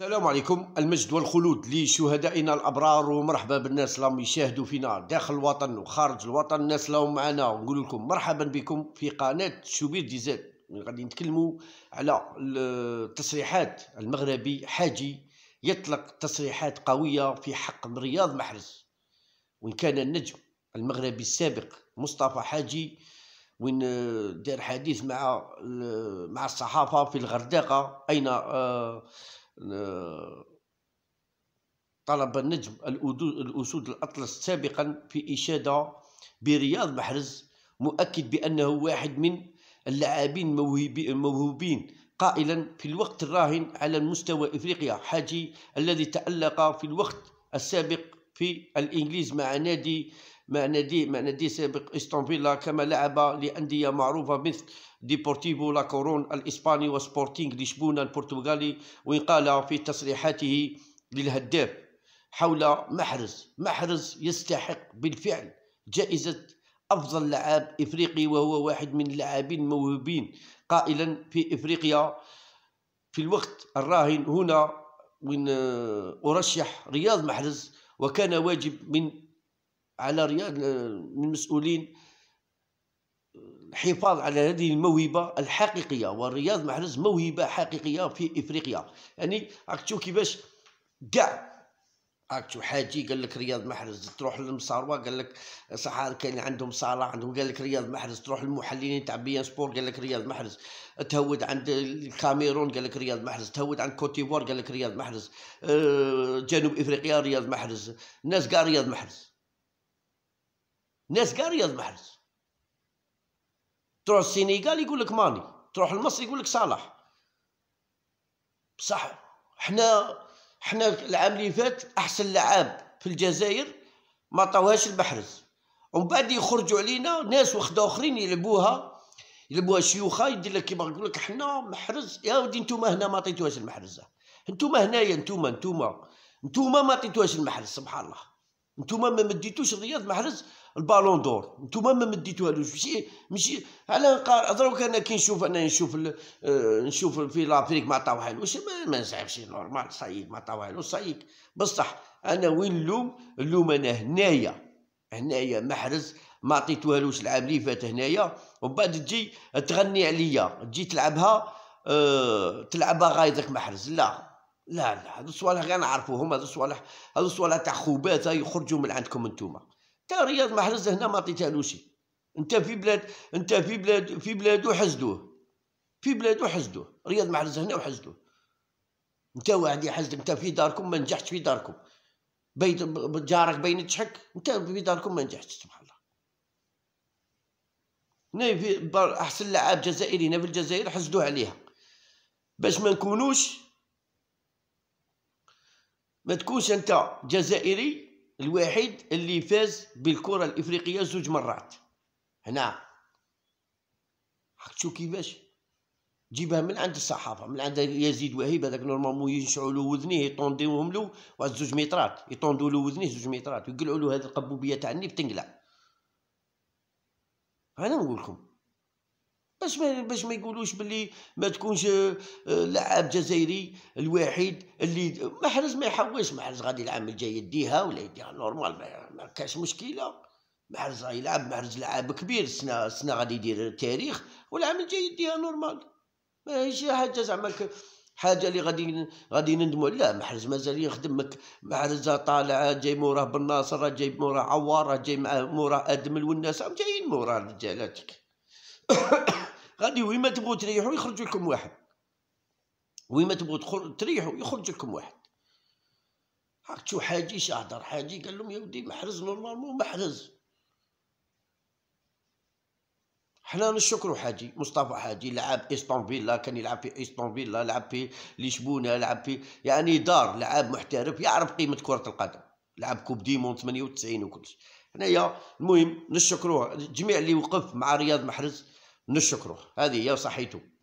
السلام عليكم المجد والخلود لشهدائنا الابرار ومرحبا بالناس اللي يشاهدوا فينا داخل الوطن وخارج الوطن الناس اللي معنا ونقول لكم مرحبا بكم في قناه شوبير ديزاد غادي نتكلموا على التصريحات المغربي حاجي يطلق تصريحات قويه في حق رياض محرز وان كان النجم المغربي السابق مصطفى حاجي وين دار حديث مع مع الصحافه في الغردقه اين آه، طلب النجم الأسود الأطلس سابقا في إشادة برياض محرز مؤكد بأنه واحد من اللاعبين الموهوبين قائلا في الوقت الراهن على مستوى إفريقيا حاجي الذي تألق في الوقت السابق في الإنجليز مع نادي مع نادي سابق اسطنبول كما لعب لأندية معروفة مثل ديبورتيفو لا كورون الإسباني وسبورتينغ لشبونة البرتغالي وإن قال في تصريحاته للهداف حول محرز محرز يستحق بالفعل جائزة أفضل لاعب إفريقي وهو واحد من اللاعبين الموهوبين قائلا في إفريقيا في الوقت الراهن هنا وين أرشح رياض محرز وكان واجب من على رياض آه، من المسؤولين آه، الحفاظ على هذه الموهبه الحقيقيه والرياض محرز موهبه حقيقيه في افريقيا يعني راك تشوف كيفاش كاع راك تشوف حاجي قال لك رياض محرز تروح للمصاروه قال لك صح كان عندهم صاله عندهم قال لك رياض محرز تروح للمحللين تاع بيان سبور قال لك رياض محرز تهود عند الكاميرون قال لك رياض محرز تهود عند كوتيفوار قال لك رياض محرز آه، جنوب افريقيا رياض محرز الناس كاع رياض محرز ناس كاع رياض محرز تروح السينيغال يقول لك ماني تروح لمصر يقول لك صلاح بصح حنا حنا العام اللي فات احسن لعاب في الجزائر ما عطاوهاش المحرز ومن بعد يخرجوا علينا ناس وحده اخرين يلعبوها يلعبوها شيوخه يدير لك كيما نقول لك حنا محرز يا ودي نتوما هنا ما عطيتوهاش المحرزه نتوما هنايا نتوما نتوما نتوما ما عطيتوهاش المحرز سبحان الله نتوما ما مديتوش الرياض محرز البالون دور نتوما ما مديتوهالوش ماشي ماشي على نقار دروك انا كي نشوف انا نشوف ال... آه، نشوف في لافريك ما طاوحلوش ما, ما نزعفش نورمال صايق ما طاوحلوش صايق بصح انا وين اللوم اللوم انا هنايا هنايا محرز ما عطيتوهالوش العام اللي فات هنايا ومن بعد تجي تغني عليا تجي تلعبها أه تلعبها غايضك محرز لا لا لا هادو الصوالح غير نعرفوهم هادو الصوالح هادو الصوالح تاع خوبات يخرجوا من عندكم انتوما تا رياض محرز هنا ما عطيتهالوش انت في بلاد انت في بلاد في بلادو حزدوه في بلادو حزدوه رياض محرز هنا وحزدوه انت واحد يحزد انت في داركم ما نجحتش في داركم بيت جارك بين تشحك انت في داركم ما نجحتش سبحان الله هنا في احسن لعاب جزائري هنا في الجزائر حزدوه عليها باش ما نكونوش ما تكونش انت جزائري الوحيد اللي فاز بالكره الافريقيه زوج مرات هنا راك تشوف كيفاش جيبها من عند الصحافه من عند يزيد وهيب هذاك نورمالمون ينشعوا له وذنيه يطونديوهم له واحد زوج مترات يطوندوا له وذنيه زوج مترات ويقلعوا له هذه القبوبيه تاع النيب تنقلع انا نقول لكم باش ما باش ما يقولوش باللي ما تكونش آه، لاعب جزائري الوحيد اللي محرز ما يحوش محرز غادي العام الجاي يديها ولا يديها نورمال ما كاش مشكله محرز يلعب محرز لعاب كبير السنه السنه غادي يدير تاريخ والعام الجاي يديها نورمال ماهيش حاجه زعما حاجه اللي غادي غادي نندموا لا محرز مازال يخدم محرز طالع جاي موراه بن ناصر جاي موراه عوار جاي موراه ادمل والناس جايين موراه رجالاتك غادي وين ما تبغوا تريحوا يخرج لكم واحد وين ما تبغوا تريحوا يخرج لكم واحد هاك شو حاجي شهدر حاجي قال لهم يا ودي محرز نورمالمون محرز حنا نشكروا حاجي مصطفى حاجي لعب استون فيلا كان يلعب في استون فيلا لعب في لشبونه لعب في يعني دار لعب محترف يعرف قيمه كره القدم لعب كوب ديمون 98 وكلش هنايا المهم نشكروه جميع اللي وقف مع رياض محرز نشكره هذه هي صحيته